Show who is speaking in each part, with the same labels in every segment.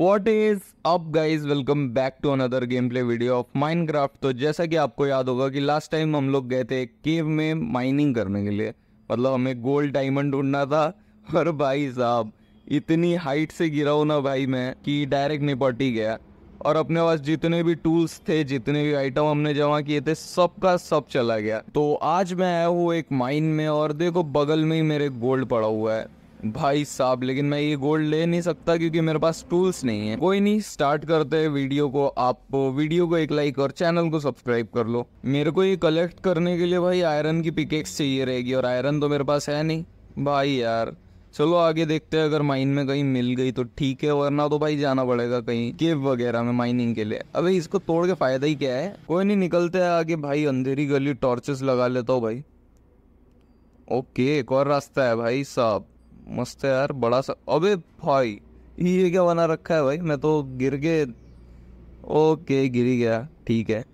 Speaker 1: what is up guys welcome back to another game play video of Minecraft तो जैसा कि आपको याद होगा कि लास्ट टाइम हम लोग गए थे केव में माइनिंग करने के लिए मतलब हमें गोल्ड डायमंड ढूंढना था और भाई साहब इतनी हाइट से गिरा हो ना भाई मैं कि डायरेक्ट निपट ही गया और अपने पास जितने भी टूल्स थे जितने भी आइटम हमने जमा किए थे सब का सब चला गया तो आज मैं आया हूँ एक माइन में और देखो बगल में ही मेरे गोल्ड पड़ा हुआ है भाई साहब लेकिन मैं ये गोल्ड ले नहीं सकता क्योंकि मेरे पास टूल्स नहीं है कोई नहीं स्टार्ट करते हैं वीडियो को आप वीडियो को एक लाइक और चैनल को सब्सक्राइब कर लो मेरे को ये कलेक्ट करने के लिए भाई आयरन की पिकेक्स चाहिए रहेगी और आयरन तो मेरे पास है नहीं भाई यार चलो आगे देखते हैं अगर माइन में कहीं मिल गई तो ठीक है वरना तो भाई जाना पड़ेगा कहीं केव वगैरह में माइनिंग के लिए अबे इसको तोड़ के फायदा ही क्या है कोई नहीं निकलते हैं आगे भाई अंधेरी गली टॉर्चेस लगा लेता हूँ भाई ओके एक और रास्ता है भाई साहब मस्त है यार बड़ा सा अबे भाई ये क्या बना रखा है भाई मैं तो गिर गए ओके गिर गया ठीक है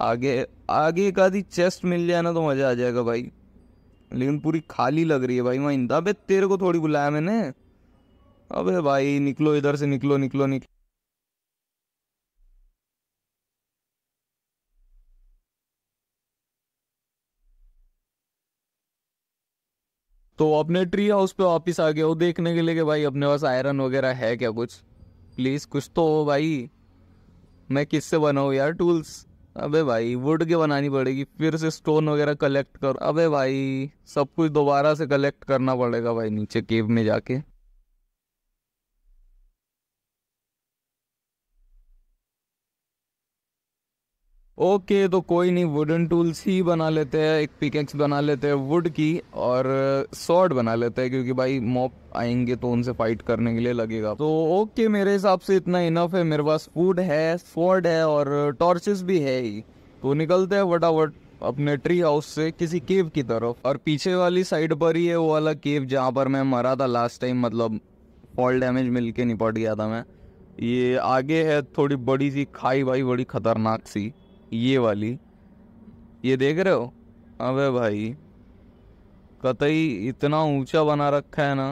Speaker 1: आगे आगे का दी चेस्ट मिल जाए ना तो मज़ा आ जाएगा भाई लेकिन पूरी खाली लग रही है भाई वहीं अबे तेरे को थोड़ी बुलाया मैंने अबे भाई निकलो इधर से निकलो निकलो निकलो तो अपने ट्री हाउस पे वापस आ गया वो देखने के लिए कि भाई अपने पास आयरन वगैरह है क्या कुछ प्लीज़ कुछ तो हो भाई मैं किससे बनाऊँ यार टूल्स अबे भाई वुड के बनानी पड़ेगी फिर से स्टोन वगैरह कलेक्ट कर अबे भाई सब कुछ दोबारा से कलेक्ट करना पड़ेगा भाई नीचे केव में जाके ओके तो कोई नहीं वुडन टूल्स ही बना लेते हैं एक पिकेक्स बना लेते हैं वुड की और सॉर्ड uh, बना लेते हैं क्योंकि भाई मॉप आएंगे तो उनसे फाइट करने के लिए लगेगा तो ओके मेरे हिसाब से इतना इनफ है मेरे पास फूड है सॉर्ड है और टॉर्चेस uh, भी है ही तो निकलते हैं वटावट अपने ट्री हाउस से किसी केव की तरफ और पीछे वाली साइड पर ही है वो वाला केव जहाँ पर मैं मरा था लास्ट टाइम मतलब फॉल डैमेज मिल के निपट गया था मैं ये आगे है थोड़ी बड़ी सी खाई भाई बड़ी खतरनाक सी ये वाली ये देख रहे हो अबे भाई कतई इतना ऊंचा बना रखा है ना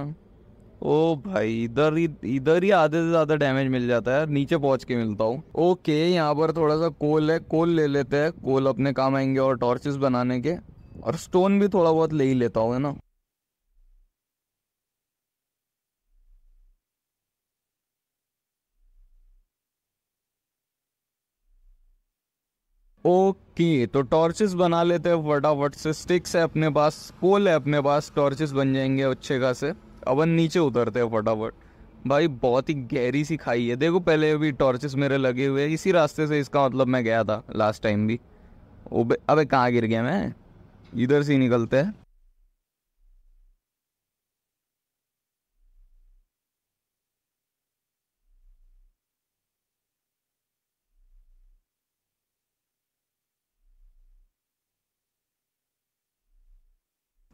Speaker 1: ओ भाई इधर ही इधर ही आधे से ज़्यादा डैमेज मिल जाता है नीचे पहुंच के मिलता हूँ ओके यहाँ पर थोड़ा सा कोल है कोल ले लेते हैं कोल अपने काम आएंगे और टॉर्चेस बनाने के और स्टोन भी थोड़ा बहुत ले ही लेता हूँ है ना ओके तो टॉर्चेस बना लेते हैं फटाफट से स्टिक्स है अपने पास पोल है अपने पास टॉर्चेस बन जाएंगे अच्छे खासे अपन नीचे उतरते हैं फटाफट भाई बहुत ही गहरी सी खाई है देखो पहले भी टॉर्चेस मेरे लगे हुए हैं इसी रास्ते से इसका मतलब मैं गया था लास्ट टाइम भी ओबे अबे कहाँ गिर गया मैं इधर से ही निकलते हैं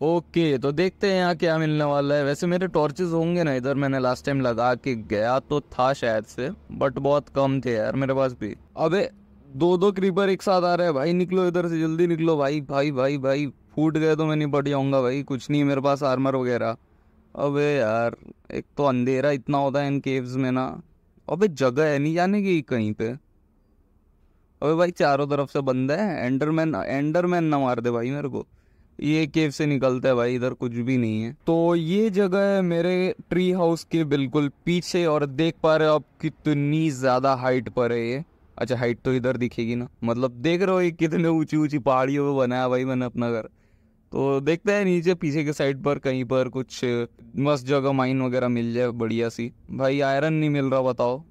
Speaker 1: ओके तो देखते हैं यहाँ क्या मिलने वाला है वैसे मेरे टॉर्चेस होंगे ना इधर मैंने लास्ट टाइम लगा के गया तो था शायद से बट बहुत कम थे यार मेरे पास भी अबे दो दो क्रीपर एक साथ आ रहे हैं भाई निकलो इधर से जल्दी निकलो भाई भाई भाई भाई फूट गए तो मैं निपट जाऊंगा भाई कुछ नहीं मेरे पास आर्मर वगैरह अबे यार एक तो अंधेरा इतना होता है इन केव्स में ना अबे जगह है नहीं जाने की कहीं पे अबे भाई चारों तरफ से बंद है एंडरमैन एंडरमैन ना मार दे भाई मेरे को ये केव से निकलता है भाई इधर कुछ भी नहीं है तो ये जगह है मेरे ट्री हाउस के बिल्कुल पीछे और देख पा रहे हो आप कितनी ज़्यादा हाइट पर है ये अच्छा हाइट तो इधर दिखेगी ना मतलब देख रहे हो ये कितने ऊंची ऊंची पहाड़ियों पे बनाया भाई मैंने अपना घर तो देखते हैं नीचे पीछे के साइड पर कहीं पर कुछ मस्त जगह माइन वगैरह मिल जाए बढ़िया सी भाई आयरन नहीं मिल रहा बताओ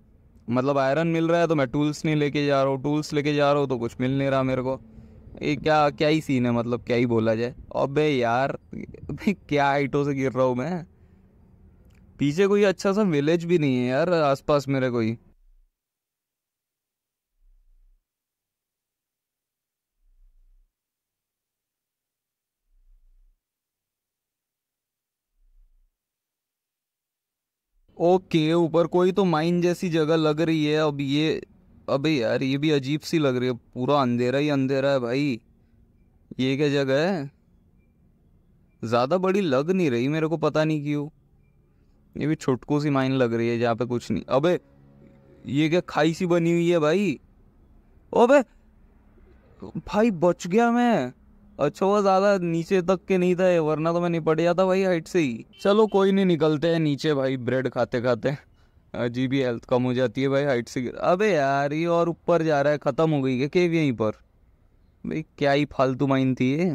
Speaker 1: मतलब आयरन मिल रहा है तो मैं टूल्स नहीं लेके जा रहा हूँ टूल्स लेके जा रहा हूँ तो कुछ मिल नहीं रहा मेरे को ये क्या क्या ही सीन है मतलब क्या ही बोला जाए अबे यार क्या हाइटों से गिर रहा हूँ मैं पीछे कोई अच्छा सा विलेज भी नहीं है यार आसपास मेरे कोई ओके ऊपर कोई तो माइन जैसी जगह लग रही है अब ये अबे यार ये भी अजीब सी लग रही है पूरा अंधेरा ही अंधेरा है भाई ये क्या जगह है ज़्यादा बड़ी लग नहीं रही मेरे को पता नहीं क्यों ये भी छुटकू सी माइन लग रही है जहाँ पे कुछ नहीं अबे ये क्या खाई सी बनी हुई है भाई अबे भाई बच गया मैं अच्छा वो ज़्यादा नीचे तक के नहीं था वरना तो मैं निपट जाता भाई हाइट से ही चलो कोई नहीं निकलते हैं नीचे भाई ब्रेड खाते खाते जी बी हेल्थ कम हो जाती है भाई हाइट से अबे यार ये और ऊपर जा रहा है ख़त्म हो गई है केव यहीं पर भाई क्या ही फालतू माइन थी ये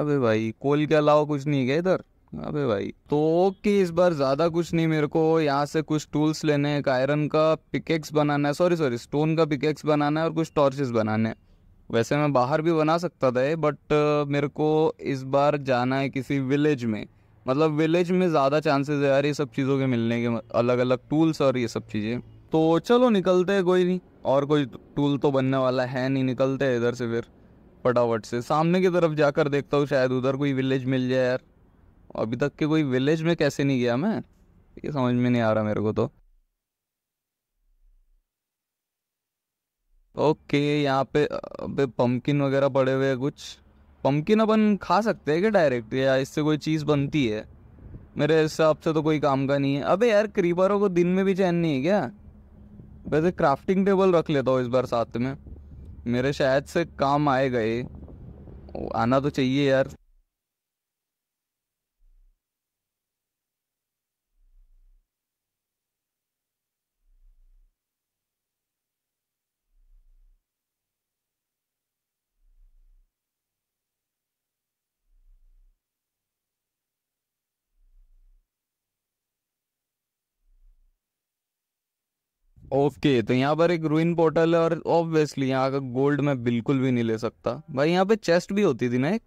Speaker 1: अबे भाई कोल के अलावा कुछ नहीं है इधर अबे भाई तो ओके इस बार ज़्यादा कुछ नहीं मेरे को यहाँ से कुछ टूल्स लेने हैं एक आयरन का पिकेक्स बनाना है सॉरी सॉरी स्टोन का पिकेक्स बनाना है और कुछ टॉर्चेस बनाने हैं वैसे मैं बाहर भी बना सकता था बट मेरे को इस बार जाना है किसी विलेज में मतलब विलेज में ज़्यादा चांसेस है यार ये सब चीज़ों के मिलने के अलग अलग टूल्स और ये सब चीज़ें तो चलो निकलते हैं कोई नहीं और कोई टूल तो बनने वाला है नहीं निकलते इधर से फिर फटाफट से सामने की तरफ जाकर देखता हूँ शायद उधर कोई विलेज मिल जाए यार अभी तक के कोई विलेज में कैसे नहीं गया मैं ये समझ में नहीं आ रहा मेरे को तो ओके यहाँ पे अबे पम्पकिन वगैरह पड़े हुए हैं कुछ पम्पकिन अपन खा सकते हैं क्या डायरेक्ट या इससे कोई चीज़ बनती है मेरे हिसाब से तो कोई काम का नहीं है अबे यार क्रीपरों को दिन में भी चैन नहीं है क्या वैसे क्राफ्टिंग टेबल रख लेता हूँ इस बार साथ में मेरे शायद से काम आए गए आना तो चाहिए यार ओके तो यहाँ पर एक रूइन पोर्टल है और ऑब्वियसली यहाँ का गोल्ड मैं बिल्कुल भी नहीं ले सकता भाई यहाँ पे चेस्ट भी होती थी ना एक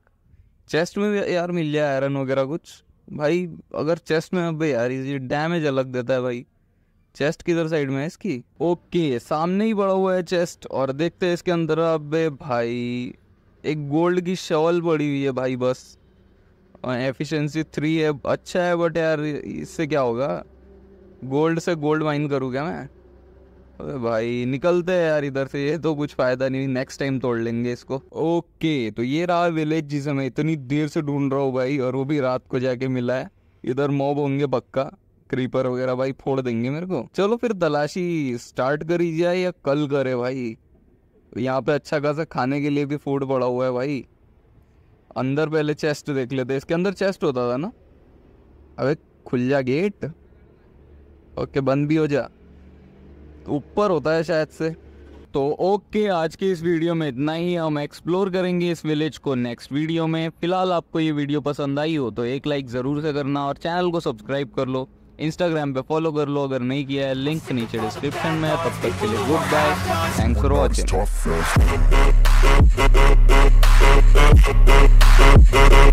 Speaker 1: चेस्ट में भी यार मिल जाए आयरन वगैरह कुछ भाई अगर चेस्ट में अब यार ये डैमेज अलग देता है भाई चेस्ट किधर साइड में है इसकी ओके सामने ही बड़ा हुआ है चेस्ट और देखते हैं इसके अंदर अब भाई एक गोल्ड की शवल पड़ी हुई है भाई बस एफिशिएंसी थ्री है अच्छा है बट यार इससे क्या होगा गोल्ड से गोल्ड माइन करूँ क्या मैं अरे भाई निकलते हैं यार इधर से ये तो कुछ फायदा नहीं नेक्स्ट टाइम तोड़ लेंगे इसको ओके तो ये रहा विलेज जिसे मैं इतनी देर से ढूंढ रहा हूँ भाई और वो भी रात को जाके मिला है इधर मॉब होंगे पक्का क्रीपर वगैरह भाई फोड़ देंगे मेरे को चलो फिर तलाशी स्टार्ट करी जाए या कल करे भाई यहाँ पे अच्छा खासा खाने के लिए भी फूड पड़ा हुआ है भाई अंदर पहले चेस्ट देख लेते इसके अंदर चेस्ट होता था ना अबे खुल जा गेट ओके बंद भी हो जा ऊपर होता है शायद से तो ओके आज के इस वीडियो में इतना ही हम एक्सप्लोर करेंगे इस विलेज को नेक्स्ट वीडियो में फिलहाल आपको ये वीडियो पसंद आई हो तो एक लाइक ज़रूर से करना और चैनल को सब्सक्राइब कर लो इंस्टाग्राम पे फॉलो कर लो अगर नहीं किया है लिंक नीचे डिस्क्रिप्शन में तब तक के लिए goodbye thanks for watching